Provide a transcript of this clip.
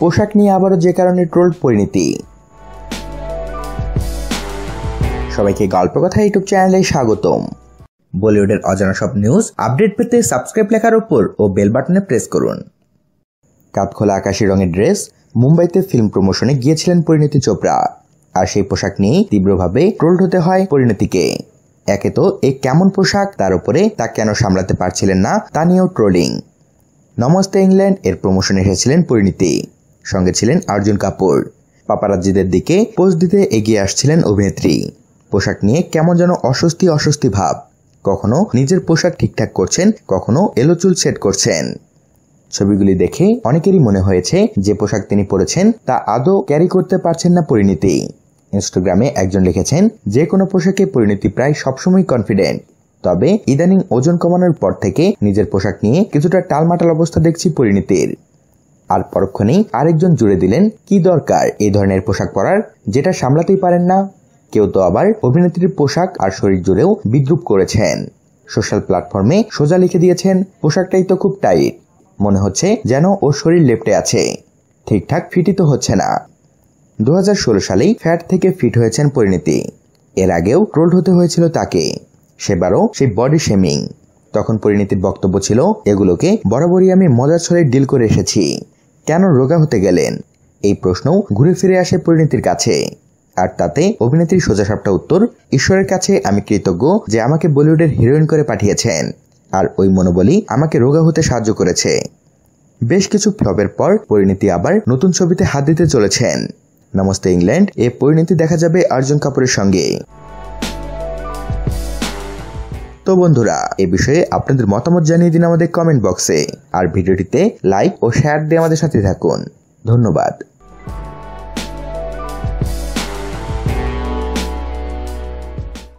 পোশাক নিয়ে আবারও যে কারণে ট্রোল পরিণতি সবাইকে গল্প কথা ইউটিউব চ্যানেলে স্বাগতম বলিউডের অজানা সব নিউজ আপডেট পেতে সাবস্ক্রাইব লেখার উপর ও বেল বাটনে প্রেস করুন কাতখোলা আকাশি রঙের ড্রেস মুম্বাইতে ফিল্ম প্রমোশনে গিয়েছিলেন পরিণীতি চোপড়া আর সেই পোশাক নিয়েই তীব্রভাবে ট্রোলড হতে হয় পরিণীতিকে একে তো এই কেমন পোশাক তার উপরে তা কেন সামলাতে পারছিলেন না তা নিয়েও ট্রোলিং নমস্তে ইংল্যান্ড এর প্রমোশনে এসেছিলেন পরিণীতি সঙ্গে ছিলেন অর্জুন কাপুর পাপারাজ্জিদের দিকে পোস্ট দিতে এগিয়ে আসছিলেন অভিনেত্রী পোশাক নিয়ে কেমন যেন অস্বস্তি অস্বস্তি ভাব কখনো নিজের পোশাক ঠিকঠাক করছেন কখনো এলোচুল সেট করছেন ছবিগুলি দেখে অনেকেরই মনে হয়েছে যে পোশাক তিনি পরেছেন তা আদৌ ক্যারি করতে পারছেন না পরিণীতি ইনস্টাগ্রামে একজন লিখেছেন যে কোনো পোশাকে পরিণীতি প্রায় সবসময় কনফিডেন্ট তবে ইদানিং ওজন কমানোর পর থেকে নিজের পোশাক নিয়ে কিছুটা টালমাটাল অবস্থা দেখছি পরিণীতির আর পরক্ষণেই আরেকজন জুড়ে দিলেন কি দরকার এই ধরনের পোশাক পরার যেটা সামলাতেই পারেন না কেউ তো আবার অভিনেত্রীর পোশাক আর শরীর জুড়েও বিদ্রুপ করেছেন সোশ্যাল প্ল্যাটফর্মে সোজা লিখে দিয়েছেন পোশাকটাই তো খুব টাইট মনে হচ্ছে যেন ওর শরীর লেপটে আছে ঠিকঠাক ফিটি তো হচ্ছে না দু সালেই ফ্যাট থেকে ফিট হয়েছেন পরিণীতি এর আগেও ট্রোলড হতে হয়েছিল তাকে সেবারও সেই বডি শেমিং তখন পরিণীতির বক্তব্য ছিল এগুলোকে বরাবরই আমি মজার ছলে ডিল করে এসেছি কেন রোগা হতে গেলেন এই প্রশ্ন ঘুরে ফিরে আসে পরিণতির কাছে আর তাতে অভিনেত্রী সোজাসাপটা উত্তর ঈশ্বরের কাছে আমি কৃতজ্ঞ যে আমাকে বলিউডের হিরোইন করে পাঠিয়েছেন আর ওই মনোবলই আমাকে রোগা হতে সাহায্য করেছে বেশ কিছু ফ্লপের পর পরিণীতি আবার নতুন ছবিতে হাত দিতে চলেছেন নমস্তে ইংল্যান্ড এ পরিণীতি দেখা যাবে অর্জুন কাপুরের সঙ্গে তো বন্ধুরা এ বিষয়ে আপনাদের মতামত জানিয়ে দিন আমাদের কমেন্ট বক্সে আর ভিডিওটিতে লাইক ও শেয়ার দিয়ে আমাদের সাথে থাকুন ধন্যবাদ